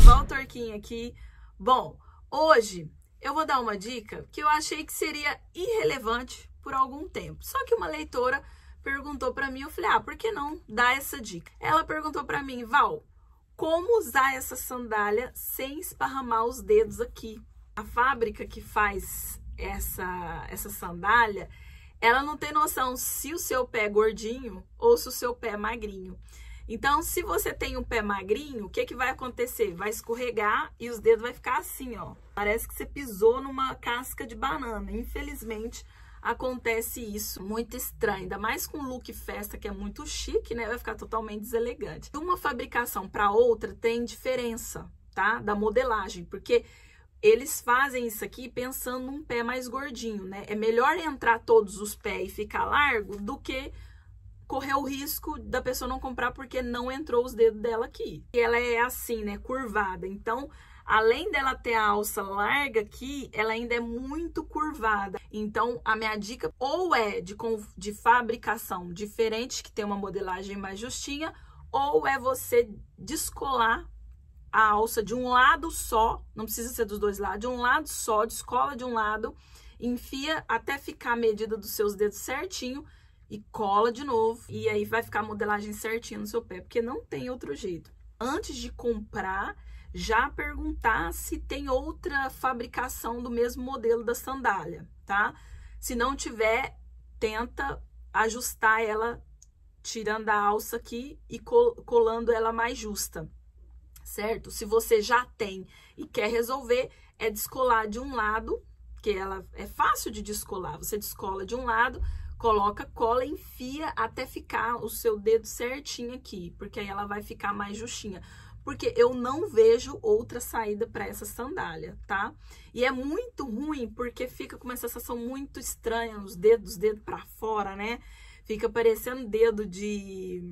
Val Torquinho aqui. Bom, hoje eu vou dar uma dica que eu achei que seria irrelevante por algum tempo. Só que uma leitora perguntou para mim, eu falei: "Ah, por que não dar essa dica?". Ela perguntou para mim: "Val, como usar essa sandália sem esparramar os dedos aqui?". A fábrica que faz essa essa sandália, ela não tem noção se o seu pé é gordinho ou se o seu pé é magrinho. Então, se você tem um pé magrinho, o que, que vai acontecer? Vai escorregar e os dedos vai ficar assim, ó. Parece que você pisou numa casca de banana. Infelizmente, acontece isso. Muito estranho, ainda mais com look festa, que é muito chique, né? Vai ficar totalmente deselegante. De uma fabricação para outra tem diferença, tá? Da modelagem, porque eles fazem isso aqui pensando num pé mais gordinho, né? É melhor entrar todos os pés e ficar largo do que correr o risco da pessoa não comprar porque não entrou os dedos dela aqui. E ela é assim, né, curvada. Então, além dela ter a alça larga aqui, ela ainda é muito curvada. Então, a minha dica ou é de, de fabricação diferente, que tem uma modelagem mais justinha, ou é você descolar a alça de um lado só, não precisa ser dos dois lados, de um lado só, descola de um lado, enfia até ficar a medida dos seus dedos certinho e cola de novo. E aí vai ficar a modelagem certinha no seu pé, porque não tem outro jeito. Antes de comprar, já perguntar se tem outra fabricação do mesmo modelo da sandália, tá? Se não tiver, tenta ajustar ela tirando a alça aqui e colando ela mais justa, certo? Se você já tem e quer resolver, é descolar de um lado, que ela é fácil de descolar. Você descola de um lado, coloca cola, enfia até ficar o seu dedo certinho aqui, porque aí ela vai ficar mais justinha. Porque eu não vejo outra saída para essa sandália, tá? E é muito ruim porque fica com uma sensação muito estranha nos dedos, dedo para fora, né? Fica parecendo dedo de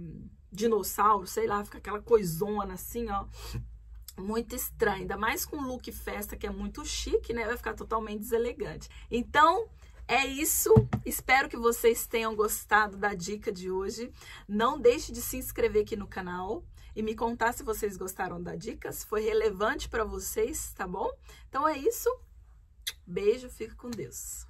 dinossauro, sei lá, fica aquela coisona assim, ó. Muito estranho, ainda mais com look festa que é muito chique, né? Vai ficar totalmente deselegante. Então, é isso. Espero que vocês tenham gostado da dica de hoje. Não deixe de se inscrever aqui no canal e me contar se vocês gostaram da dica, se foi relevante para vocês, tá bom? Então é isso. Beijo, fique com Deus.